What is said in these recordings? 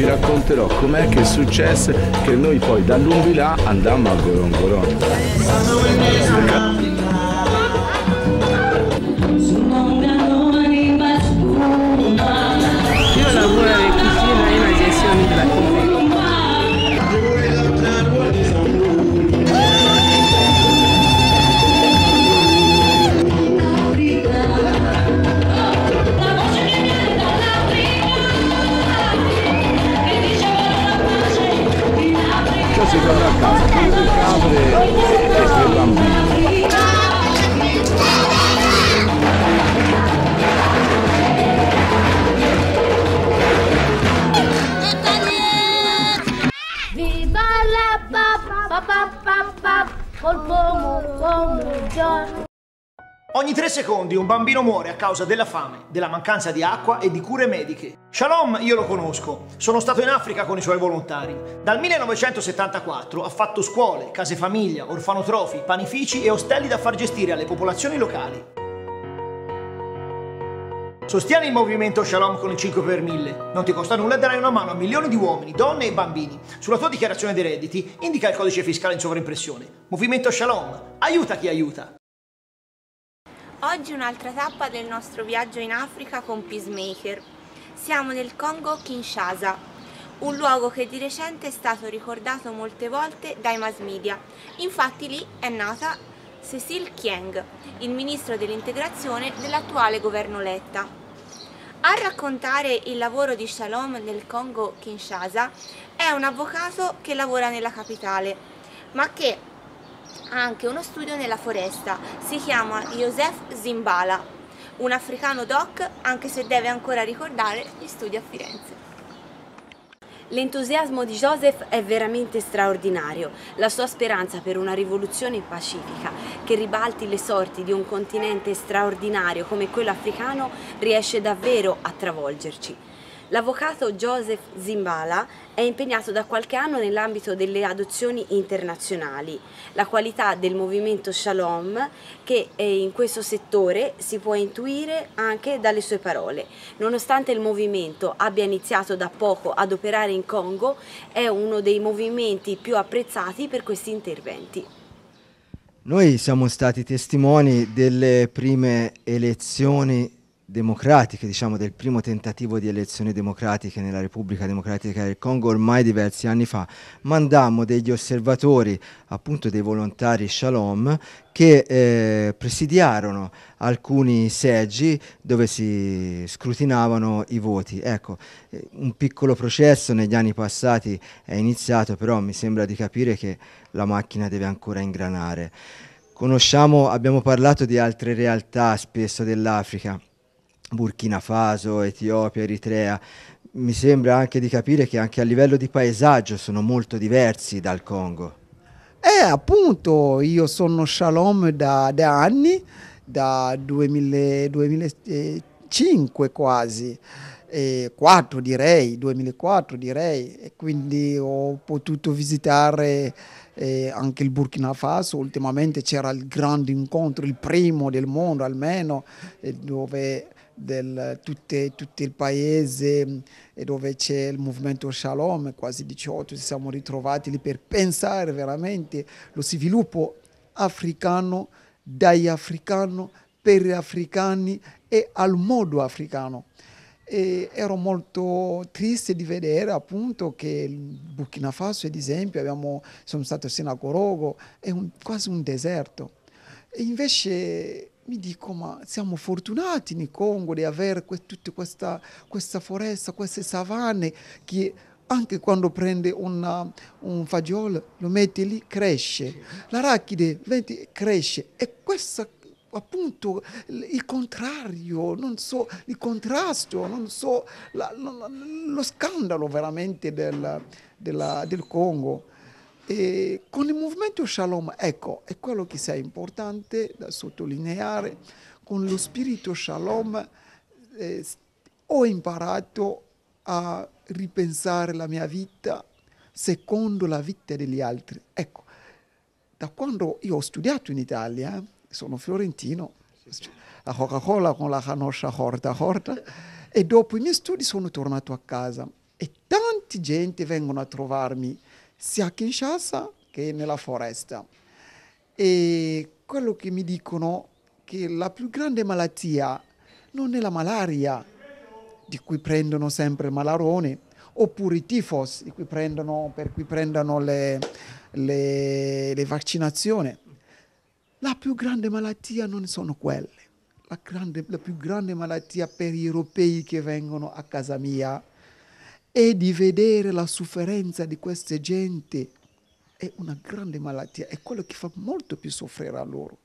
vi racconterò com'è che successe che noi poi da Lumbilà andammo a Gorongorò. Ogni tre secondi un bambino muore a causa della fame, della mancanza di acqua e di cure mediche. Shalom io lo conosco, sono stato in Africa con i suoi volontari. Dal 1974 ha fatto scuole, case famiglia, orfanotrofi, panifici e ostelli da far gestire alle popolazioni locali. Sostieni il movimento Shalom con il 5 per 1000. Non ti costa nulla e darai una mano a milioni di uomini, donne e bambini. Sulla tua dichiarazione dei redditi indica il codice fiscale in sovraimpressione. Movimento Shalom. Aiuta chi aiuta. Oggi un'altra tappa del nostro viaggio in Africa con Peacemaker. Siamo nel Congo Kinshasa, un luogo che di recente è stato ricordato molte volte dai mass media. Infatti lì è nata Cecil Chiang, il ministro dell'integrazione dell'attuale governo Letta. A raccontare il lavoro di Shalom nel Congo Kinshasa è un avvocato che lavora nella capitale, ma che ha anche uno studio nella foresta. Si chiama Joseph Zimbala, un africano doc, anche se deve ancora ricordare gli studi a Firenze. L'entusiasmo di Joseph è veramente straordinario, la sua speranza per una rivoluzione pacifica che ribalti le sorti di un continente straordinario come quello africano riesce davvero a travolgerci. L'avvocato Joseph Zimbala è impegnato da qualche anno nell'ambito delle adozioni internazionali, la qualità del movimento Shalom che è in questo settore si può intuire anche dalle sue parole. Nonostante il movimento abbia iniziato da poco ad operare in Congo, è uno dei movimenti più apprezzati per questi interventi. Noi siamo stati testimoni delle prime elezioni democratiche, diciamo del primo tentativo di elezioni democratiche nella Repubblica Democratica del Congo ormai diversi anni fa, mandammo degli osservatori, appunto dei volontari Shalom, che eh, presidiarono alcuni seggi dove si scrutinavano i voti. Ecco, eh, un piccolo processo negli anni passati è iniziato, però mi sembra di capire che la macchina deve ancora ingranare. Conosciamo, abbiamo parlato di altre realtà spesso dell'Africa Burkina Faso, Etiopia, Eritrea, mi sembra anche di capire che anche a livello di paesaggio sono molto diversi dal Congo. Eh, appunto, io sono Shalom da, da anni, da 2000, 2005 eh, quasi, eh, 4 direi, 2004 direi, e quindi ho potuto visitare eh, anche il Burkina Faso, ultimamente c'era il grande incontro, il primo del mondo almeno, eh, dove del tutte, tutto il paese dove c'è il movimento Shalom, quasi 18, ci siamo ritrovati lì per pensare veramente lo sviluppo africano, dagli africani, per gli africani e al modo africano. E ero molto triste di vedere appunto che il Burkina Faso, ad esempio, abbiamo, sono stato a Sinacorogo, è un, quasi un deserto. E invece mi dico ma siamo fortunati nel Congo di avere que- tutta questa, questa, foresta, queste savane che anche quando prende una, un fagiolo lo mette lì cresce, l'arachide 20, cresce e questa appunto il contrario, non so, il contrasto, non so, la, la, lo scandalo veramente del, della, del Congo. E con il movimento Shalom, ecco, è quello che sia importante da sottolineare, con lo spirito Shalom eh, ho imparato a ripensare la mia vita secondo la vita degli altri. Ecco, da quando io ho studiato in Italia, eh, sono fiorentino, la Coca-Cola con la canoscia corta corta, e dopo i miei studi sono tornato a casa e tanti gente vengono a trovarmi sia a Kinshasa che nella foresta. E quello che mi dicono è che la più grande malattia non è la malaria, di cui prendono sempre il malarone, oppure i tifos, di cui prendono, per cui prendono le, le, le vaccinazioni. La più grande malattia non sono quelle. La, grande, la, più grande malattia per gli europei che vengono a casa mia e di vedere la sofferenza di queste gente è una grande malattia, è quello che fa molto più soffrire a loro.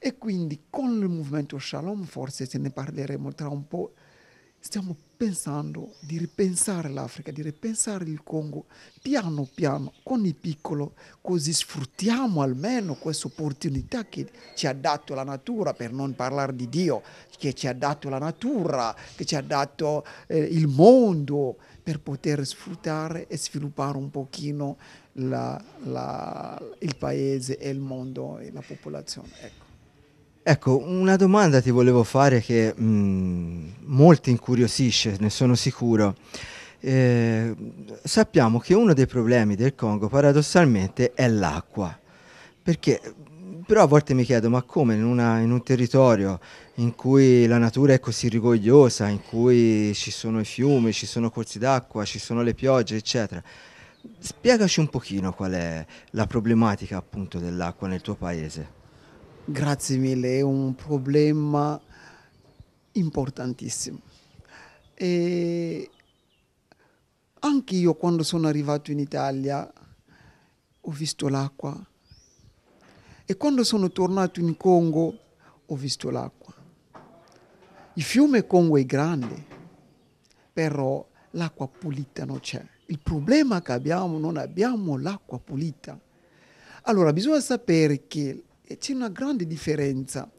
E quindi con il movimento Shalom, forse se ne parleremo tra un po', stiamo pensando di ripensare l'Africa, di ripensare il Congo piano piano, con il piccolo, così sfruttiamo almeno questa opportunità che ci ha dato la natura, per non parlare di Dio, che ci ha dato la natura, che ci ha dato eh, il mondo per poter sfruttare e sviluppare un pochino la, la, il paese e il mondo e la popolazione. Ecco. Ecco, una domanda ti volevo fare che mh, mm, molti incuriosisce, ne sono sicuro. Eh, sappiamo che uno dei problemi del Congo paradossalmente è l'acqua, perché però a volte mi chiedo ma come in, una, in un territorio in cui la natura è così rigogliosa, in cui ci sono i fiumi, ci sono corsi d'acqua, ci sono le piogge, eccetera. Spiegaci un pochino qual è la problematica appunto dell'acqua nel tuo paese. Grazie mille, è un problema importantissimo. E anche io quando sono arrivato in Italia ho visto l'acqua e quando sono tornato in Congo ho visto l'acqua. Il fiume Congo è grande, però l'acqua pulita non c'è. Il problema che abbiamo, è che non abbiamo l'acqua pulita. Allora bisogna sapere che c'è una grande differenza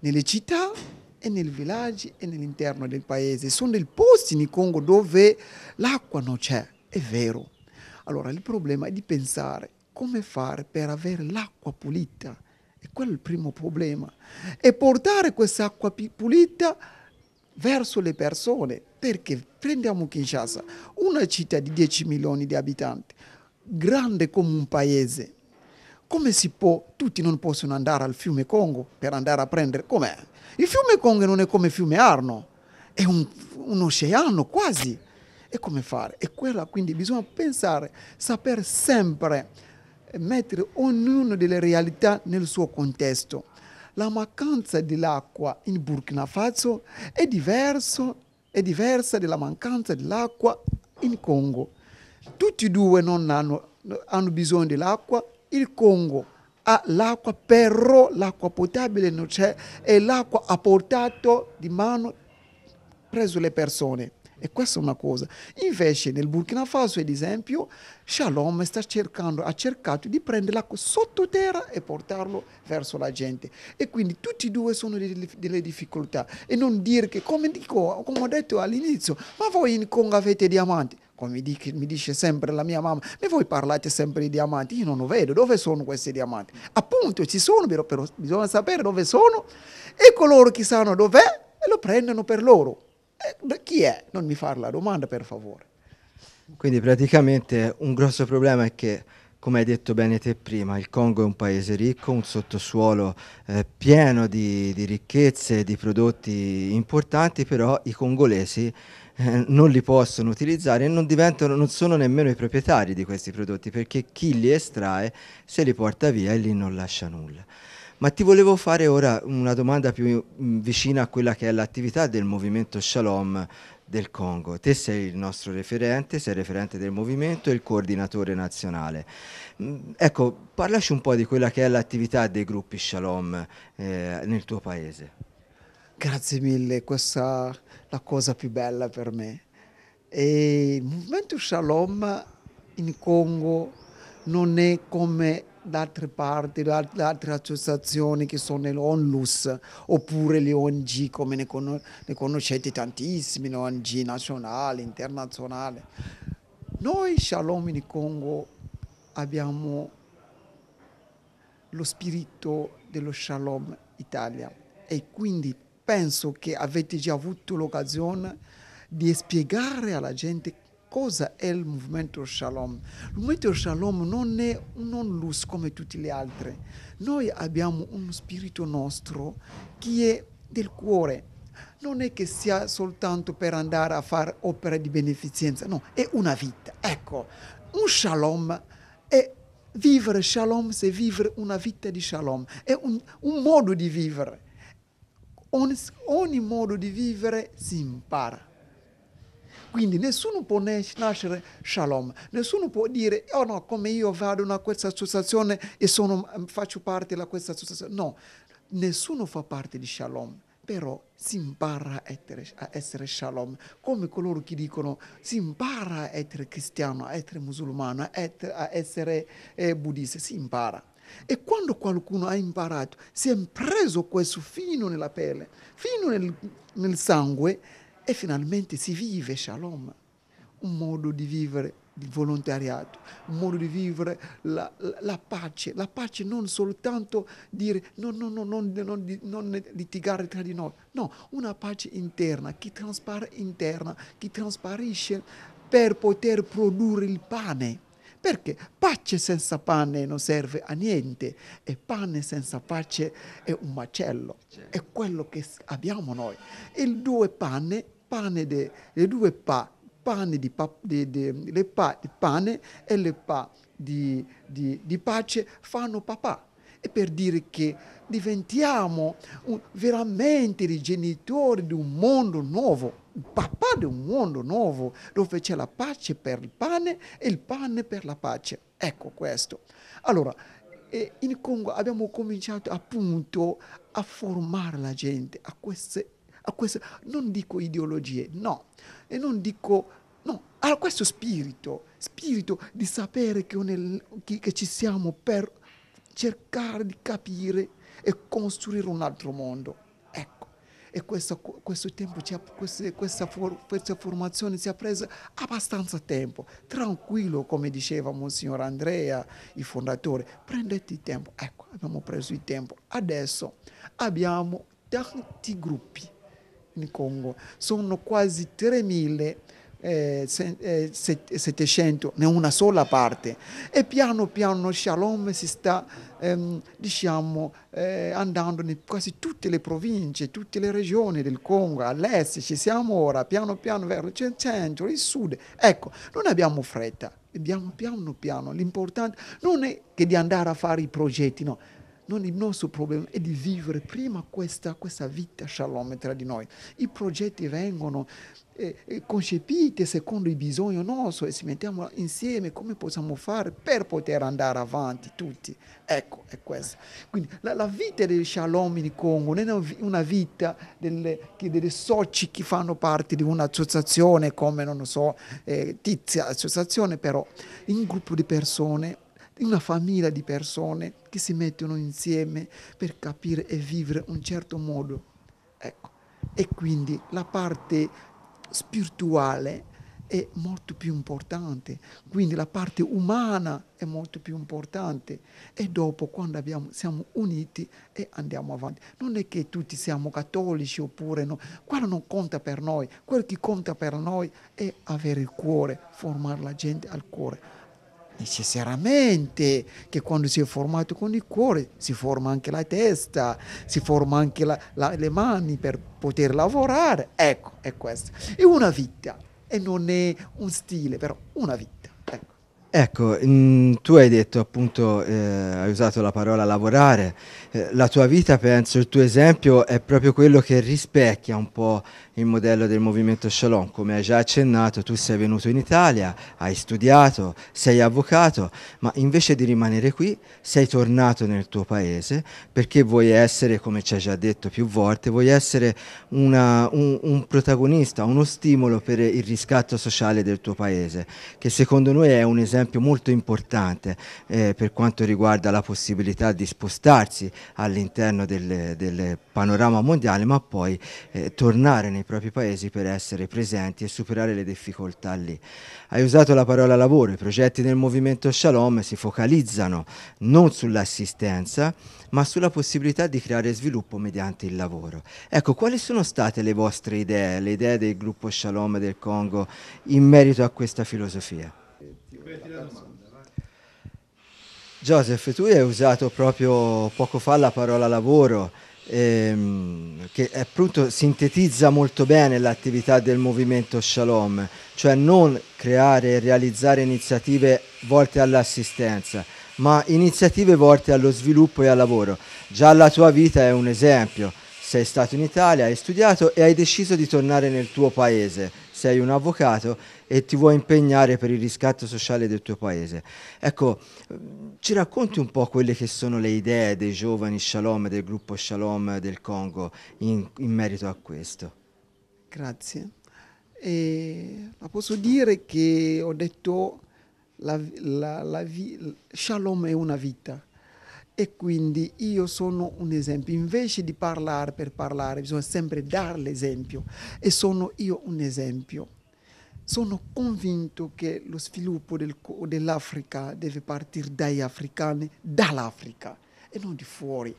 nelle città e nei villaggi e nell'interno del paese. Sono dei posti in Congo dove l'acqua non c'è, è vero. Allora il problema è di pensare come fare per avere l'acqua pulita. E quello è il primo problema. E portare quest'acqua pulita verso le persone, perché prendiamo Kinshasa, una città di 10 milioni di abitanti, grande come un paese. Come si può? Tutti non possono andare al fiume Congo per andare a prendere. Com'è? Il fiume Congo non è come il fiume Arno, è un, un oceano quasi. E come fare? E quella quindi bisogna pensare, sapere sempre mettere ognuna delle realtà nel suo contesto. La mancanza dell'acqua in Burkina Faso è, diverso, è diversa dalla mancanza dell'acqua in Congo. Tutti e due non hanno, hanno bisogno dell'acqua. Il Congo ha l'acqua, però l'acqua potabile non c'è e l'acqua ha portato di mano presso le persone. E questa è una cosa. Invece nel Burkina Faso, ad esempio, Shalom sta cercando, ha cercato di prendere l'acqua sottoterra e portarlo verso la gente. E quindi tutti e due sono delle, delle difficoltà. E non dire che, come, dico, come ho detto all'inizio, ma voi in Congo avete diamanti come mi, dice sempre la mia mamma, ma voi parlate sempre di diamanti, io non lo vedo, dove sono questi diamanti? Appunto, ci sono, però, però bisogna sapere dove sono e coloro che sanno dov'è lo prendono per loro. Eh, chi è? Non mi far la domanda, per favore. Quindi praticamente un grosso problema è che come hai detto bene te prima, il Congo è un paese ricco, un sottosuolo eh, pieno di, di ricchezze, di prodotti importanti, però i congolesi eh, non li possono utilizzare e non, non, sono nemmeno i proprietari di questi prodotti perché chi li estrae se li porta via e lì non lascia nulla. Ma ti volevo fare ora una domanda più mm, vicina a quella che è l'attività del movimento Shalom del Congo. Te sei il nostro referente, sei il referente del movimento e il coordinatore nazionale. Mm, ecco, parlaci un po' di quella che è l'attività dei gruppi Shalom eh, nel tuo paese. Grazie mille, questa è la cosa più bella per me. E il movimento Shalom in Congo non è come da altre parti, da, da, altre associazioni che sono le ONLUS oppure le ONG come ne, con, ne conoscete tantissime, le ONG nazionali, internazionali. Noi Shalom in Congo abbiamo lo spirito dello Shalom Italia e quindi penso che avete già avuto l'occasione di spiegare alla gente cosa è il movimento Shalom? Il movimento Shalom non è un non lus come tutti gli altri. Noi abbiamo uno spirito nostro che è del cuore. Non è che sia soltanto per andare a fare opera di beneficenza, no, è una vita. Ecco, un shalom è vivere shalom, se vivere una vita di shalom, è un, un modo di vivere. Ogni, ogni modo di vivere si impara quindi nessuno può nascere shalom, nessuno può dire, oh no, come io vado a questa associazione e sono, mm, faccio parte di questa associazione. No, nessuno fa parte di shalom però si impara a essere, a essere, shalom, come coloro che dicono si impara a essere cristiano, a essere musulmano, a essere, a essere eh, buddista, si impara. E quando qualcuno ha imparato, si è preso questo fino nella pelle, fino nel, nel sangue, e finalmente si vive Shalom, un modo di vivere il volontariato, un modo di vivere la, la, la, pace, la pace non soltanto dire no, no, no, non, non, non litigare tra di noi, no, una pace interna che traspare interna, che trasparisce per poter produrre il pane. Perché pace senza pane non serve a niente e pane senza pace è un macello, è quello che abbiamo noi. Il due pane pane de, le due pa, pane di, pa, de, de, le pa di pane e le pa di, di, di pace fanno papà. E per dire che diventiamo un, veramente i genitori di un mondo nuovo, papà di un mondo nuovo, dove c'è la pace per il pane e il pane per la pace. Ecco questo. Allora, in Congo abbiamo cominciato appunto a formare la gente a queste a queste, non dico ideologie, no, e non dico, no, a questo spirito, spirito di sapere che, nel, che, che ci siamo per cercare di capire e costruire un altro mondo. Ecco, e questo, questo tempo, ha, questa, questa, for, questa, formazione si è presa abbastanza tempo, tranquillo, come diceva Monsignor Andrea, il fondatore, prendete il tempo. Ecco, abbiamo preso il tempo. Adesso abbiamo tanti gruppi in Congo sono quasi 3.700 eh, in eh, una sola parte e piano piano Shalom si sta ehm, diciamo eh, andando in quasi tutte le province tutte le regioni del Congo all'est ci siamo ora piano piano verso il centro il sud ecco non abbiamo fretta abbiamo piano piano l'importante non è che di andare a fare i progetti no non, il nostro problema è di vivere prima questa, questa vita shalom tra di noi. I progetti vengono eh, eh, concepiti secondo il bisogno nostro e ci mettiamo insieme come possiamo fare per poter andare avanti tutti. Ecco, è questo. Quindi la, la vita del shalom in Congo non è una vita delle, delle soci che fanno parte di un'associazione come, non so, eh, tizia associazione, però in un gruppo di persone di una famiglia di persone che si mettono insieme per capire e vivere un certo modo. Ecco. E quindi la parte spirituale è molto più importante, quindi la parte umana è molto più importante e dopo quando abbiamo, siamo uniti e andiamo avanti. Non è che tutti siamo cattolici oppure no, quello non conta per noi, quello che conta per noi è avere il cuore, formare la gente al cuore necessariamente che quando si è formato con il cuore si forma anche la testa, si forma anche la, la, le mani per poter lavorare. Ecco, è questo. È una vita e non è un stile, però una vita. Ecco, ecco mh, mm, tu hai detto appunto, eh, hai usato la parola lavorare, eh, la tua vita penso, il tuo esempio è proprio quello che rispecchia un po' il modello del movimento Shalom. Come hai già accennato, tu sei venuto in Italia, hai studiato, sei avvocato, ma invece di rimanere qui sei tornato nel tuo paese perché vuoi essere, come ci hai già detto più volte, vuoi essere una, un, un protagonista, uno stimolo per il riscatto sociale del tuo paese, che secondo noi è un esempio molto importante eh, per quanto riguarda la possibilità di spostarsi all'interno del, del panorama mondiale, ma poi eh, tornare nei nei propri paesi per essere presenti e superare le difficoltà lì. Hai usato la parola lavoro, i progetti del movimento Shalom si focalizzano non sull'assistenza ma sulla possibilità di creare sviluppo mediante il lavoro. Ecco, quali sono state le vostre idee, le idee del gruppo Shalom del Congo in merito a questa filosofia? Joseph, tu hai usato proprio poco fa la parola lavoro ehm, che appunto sintetizza molto bene l'attività del movimento Shalom, cioè non creare e realizzare iniziative volte all'assistenza, ma iniziative volte allo sviluppo e al lavoro. Già la tua vita è un esempio sei stato in Italia, hai studiato e hai deciso di tornare nel tuo paese, sei un avvocato e ti vuoi impegnare per il riscatto sociale del tuo paese. Ecco, ci racconti un po' quelle che sono le idee dei giovani Shalom, del gruppo Shalom del Congo in, in merito a questo? Grazie. E posso dire che ho detto la, la, la, la Shalom è una vita e quindi io sono un esempio. Invece di parlare per parlare, bisogna sempre dare l'esempio e sono io un esempio. Sono convinto che lo sviluppo del, dell'Africa deve partire dagli africani, dall'Africa e non di fuori.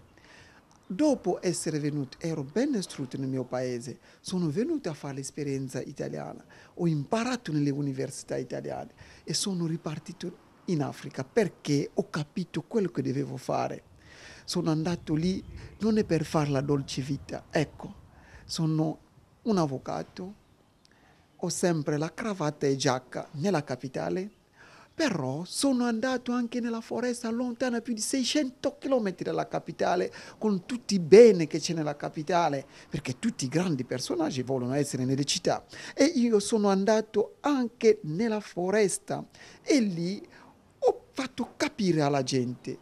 Dopo essere venuto, ero ben istruito nel mio paese, sono venuto a fare l'esperienza italiana, ho imparato nelle università italiane e sono ripartito in Africa perché ho capito quello che dovevo fare. Sono andato lì non è per fare la dolce vita, ecco, sono un avvocato, ho sempre la cravatta e giacca nella capitale, però sono andato anche nella foresta lontana più di 600 km dalla capitale con tutti i beni che c'è nella capitale perché tutti i grandi personaggi vogliono essere nelle città e io sono andato anche nella foresta e lì fatto capire alla gente,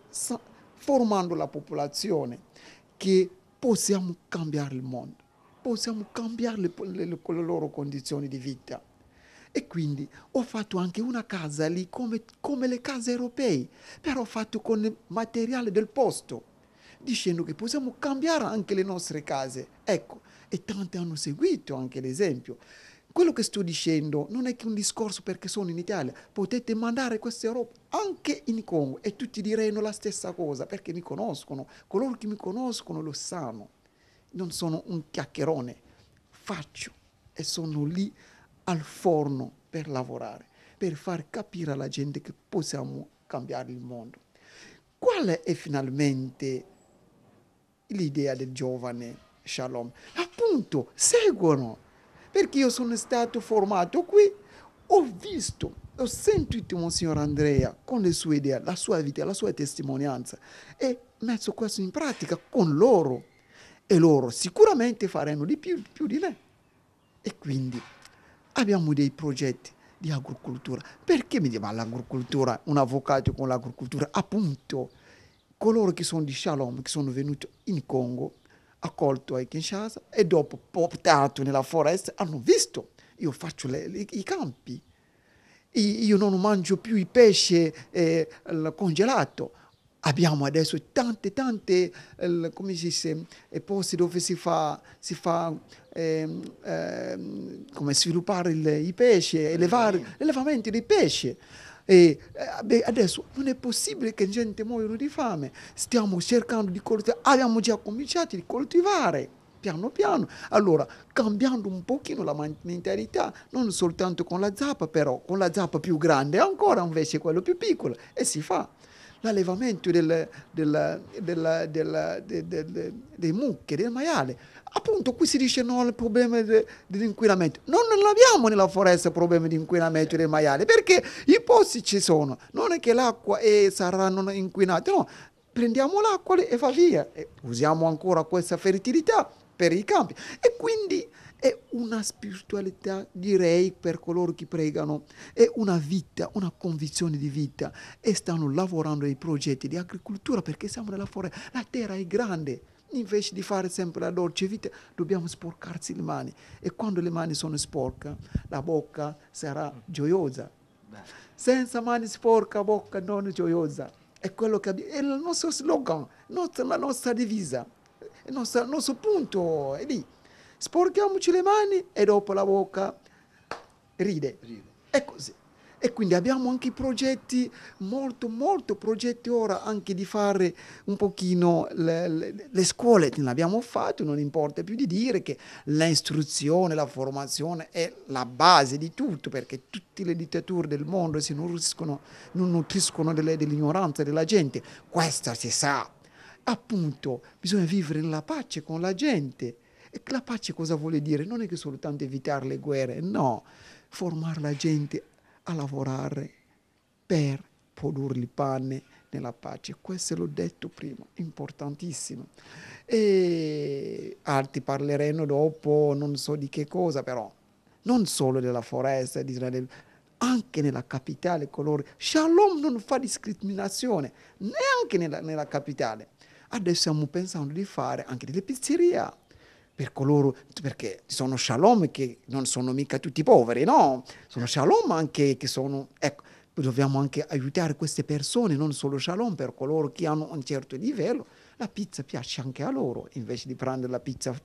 formando la popolazione, che possiamo cambiare il mondo, possiamo cambiare le, le, le, le loro condizioni di vita. E quindi ho fatto anche una casa lì come, come le case europee, però fatto con il materiale del posto, dicendo che possiamo cambiare anche le nostre case. Ecco, e tanti hanno seguito anche l'esempio. Quello che sto dicendo non è che un discorso perché sono in Italia, potete mandare questa roba anche in Congo e tutti diranno la stessa cosa perché mi conoscono, coloro che mi conoscono lo sanno. Non sono un chiacchierone, faccio e sono lì al forno per lavorare, per far capire alla gente che possiamo cambiare il mondo. Qual è finalmente l'idea del giovane Shalom? Appunto, seguono perché io sono stato formato qui, ho visto, ho sentito Monsignor Andrea con le sue idee, la sua vita, la sua testimonianza e messo questo in pratica con loro e loro sicuramente faranno di più, più di me. E quindi abbiamo dei progetti di agricoltura. Perché mi dice l'agricoltura, un avvocato con l'agricoltura? Appunto, coloro che sono di Shalom, che sono venuti in Congo, accolto a Kinshasa e dopo portato nella foresta, hanno visto, io faccio le, le, i campi, io non mangio più i pesci eh, congelato. Abbiamo adesso tante, tante, eh, come si dice, eh, posti dove si fa, si fa eh, come sviluppare il, il pesce, elevare l'allevamento dei pesci e eh, beh, adesso non è possibile che gente muoia di fame, stiamo cercando di coltivare, abbiamo già cominciato di coltivare piano piano. Allora, cambiando un pochino la mentalità, non soltanto con la zappa, però con la zappa più grande, ancora invece quello più piccolo, e si fa l'allevamento del, della, della, della, de, de, de, dei mucchi, del maiale. Appunto, qui si dice no al problema dell'inquinamento. Non, non abbiamo nella foresta problemi di inquinamento del maiale, perché i pozzi ci sono. Non è che l'acqua e saranno inquinate, no. Prendiamo l'acqua e va via. E usiamo ancora questa fertilità per i campi. E quindi è una spiritualità, direi, per coloro che pregano, è una vita, una convinzione di vita e stanno lavorando ai progetti di agricoltura perché siamo nella foresta, la terra è grande. Invece di fare sempre la dolce vita, dobbiamo sporcarsi le mani. E quando le mani sono sporche, la bocca sarà gioiosa. Senza mani sporca, bocca non gioiosa. È quello che abbiamo. È il nostro slogan, la nostra divisa, il nostro, il nostro punto è lì sporchiamoci le mani e dopo la bocca ride. ride. È così. E quindi abbiamo anche progetti, molto, molto progetti ora anche di fare un pochino le, le, le scuole, ne abbiamo fatto, non importa più di dire che l'istruzione, la formazione è la base di tutto, perché tutte le dittature del mondo si nutriscono, non nutriscono delle, dell'ignoranza della gente, questa si sa. Appunto, bisogna vivere nella pace con la gente e La pace cosa vuole dire? Non è che soltanto evitare le guerre, no, formare la gente a lavorare per produrre il pane nella pace. Questo l'ho detto prima, importantissimo. E altri parleremo dopo, non so di che cosa, però non solo della foresta di Israele, anche nella capitale colori. Shalom non fa discriminazione, neanche nella, nella capitale. Adesso stiamo pensando di fare anche delle pizzerie per coloro, perché sono shalom che non sono mica tutti poveri, no? Sono shalom anche che sono, ecco, dobbiamo anche aiutare queste persone, non solo shalom, per coloro che hanno un certo livello, la pizza piace anche a loro, invece di prendere la pizza,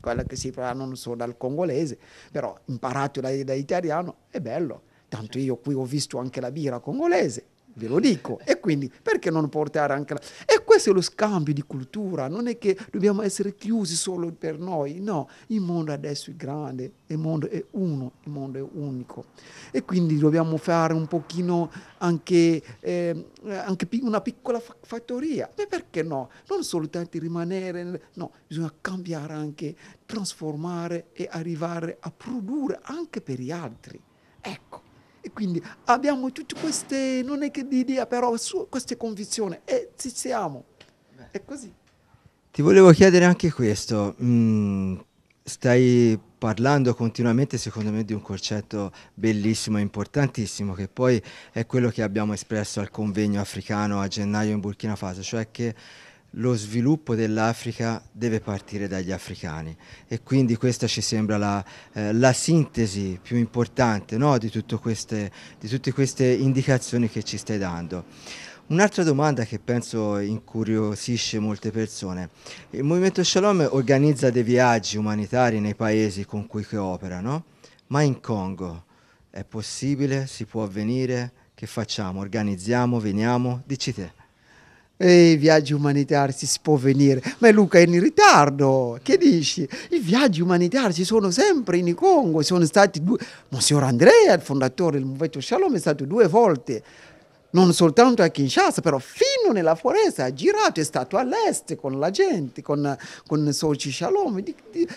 quella che si prende, non so, dal congolese, però imparato da, da italiano, è bello. Tanto io qui ho visto anche la birra congolese, ve lo dico. E quindi perché non portare anche la... E questo è lo scambio di cultura, non è che dobbiamo essere chiusi solo per noi, no, il mondo adesso è grande, il mondo è uno, il mondo è unico. E quindi dobbiamo fare un pochino anche, eh, anche una piccola fattoria. Ma perché no? Non soltanto rimanere, nel... no, bisogna cambiare anche, trasformare e arrivare a produrre anche per gli altri. Ecco. E quindi abbiamo tutte queste, non è che di idea, però su queste convinzioni e ci siamo. Beh. È così. Ti volevo chiedere anche questo. Mm, stai parlando continuamente, secondo me, di un concetto bellissimo e importantissimo, che poi è quello che abbiamo espresso al convegno africano a gennaio in Burkina Faso, cioè che lo sviluppo dell'Africa deve partire dagli africani e quindi questa ci sembra la, eh, la sintesi più importante no? di, queste, di tutte queste indicazioni che ci stai dando. Un'altra domanda che penso incuriosisce molte persone. Il Movimento Shalom organizza dei viaggi umanitari nei paesi con cui coopera, Ma in Congo è possibile? Si può avvenire? Che facciamo? Organizziamo? Veniamo? Dici te. E i viaggi umanitari si venire. Ma Luca è in ritardo. Che dici? I viaggi umanitari ci sono sempre in Congo. Sono stati due. Monsignor Andrea, il fondatore del Movimento Shalom, è stato due volte. Non soltanto a Kinshasa, però fino nella foresta, ha girato, è stato all'est con la gente, con, con Soci Shalom. Di, di.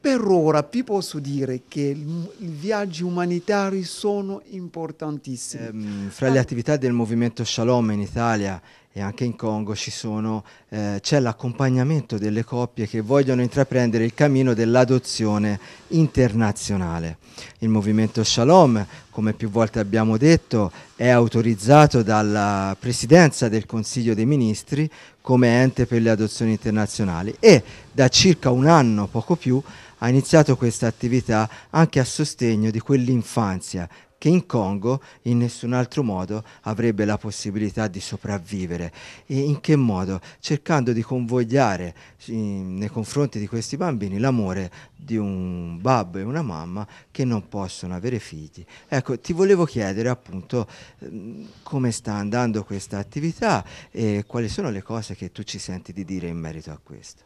Per ora vi posso dire che i viaggi umanitari sono importantissimi. Eh, fra le attività del movimento Shalom in Italia e anche in Congo eh, c'è eh, l'accompagnamento delle coppie che vogliono intraprendere il cammino dell'adozione internazionale. Il movimento Shalom, come più volte abbiamo detto, è autorizzato dalla Presidenza del Consiglio dei Ministri come ente per le adozioni internazionali e da circa un anno, poco più, ha iniziato questa attività anche a sostegno di quell'infanzia che in Congo in nessun altro modo avrebbe la possibilità di sopravvivere. E in che modo? Cercando di convogliare in, nei confronti di questi bambini l'amore di un babbo e una mamma che non possono avere figli. Ecco, ti volevo chiedere appunto ehm, come sta andando questa attività e quali sono le cose che tu ci senti di dire in merito a questo.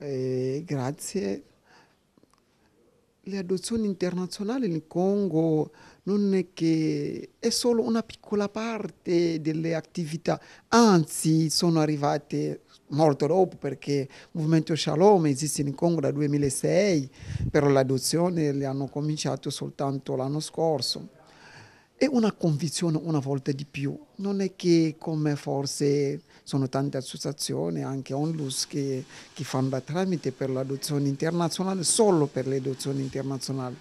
Eh, grazie le adozioni internazionali in Congo non è che è solo una piccola parte delle attività, anzi sono arrivate molto dopo perché il movimento Shalom esiste in Congo dal 2006, però l'adozione le hanno cominciato soltanto l'anno scorso è una convinzione una volta di più. Non è che come forse sono tante associazioni, anche onlus, che, che fanno tramite per l'adozione internazionale, solo per l'adozione internazionale.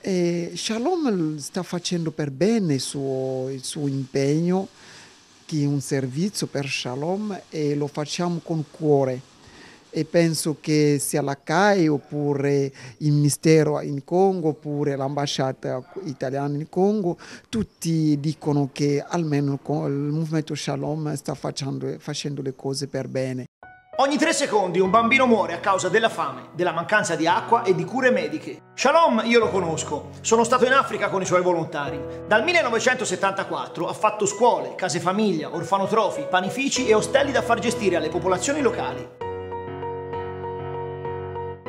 E Shalom sta facendo per bene il suo, il suo impegno, che è un servizio per Shalom e lo facciamo con cuore e penso che sia la CAI oppure il Ministero in Congo oppure l'ambasciata italiana in Congo, tutti dicono che almeno il movimento Shalom sta facendo, facendo le cose per bene. Ogni tre secondi un bambino muore a causa della fame, della mancanza di acqua e di cure mediche. Shalom io lo conosco, sono stato in Africa con i suoi volontari. Dal 1974 ha fatto scuole, case famiglia, orfanotrofi, panifici e ostelli da far gestire alle popolazioni locali.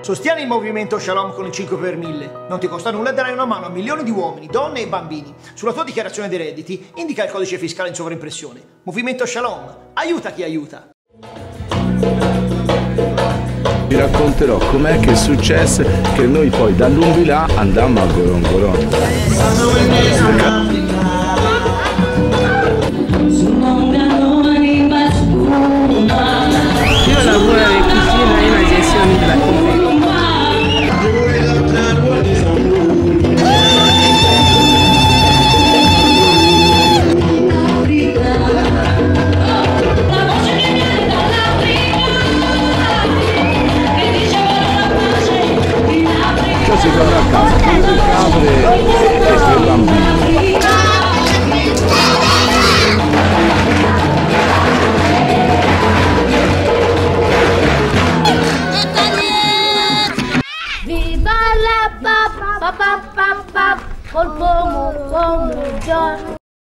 Sostieni il movimento Shalom con il 5 per 1000. Non ti costa nulla e darai una mano a milioni di uomini, donne e bambini. Sulla tua dichiarazione dei redditi indica il codice fiscale in sovraimpressione. Movimento Shalom. Aiuta chi aiuta. Vi racconterò com'è che è successo che noi poi dall'Umbilà andammo a Gorongoro. और कौमों कौमों जा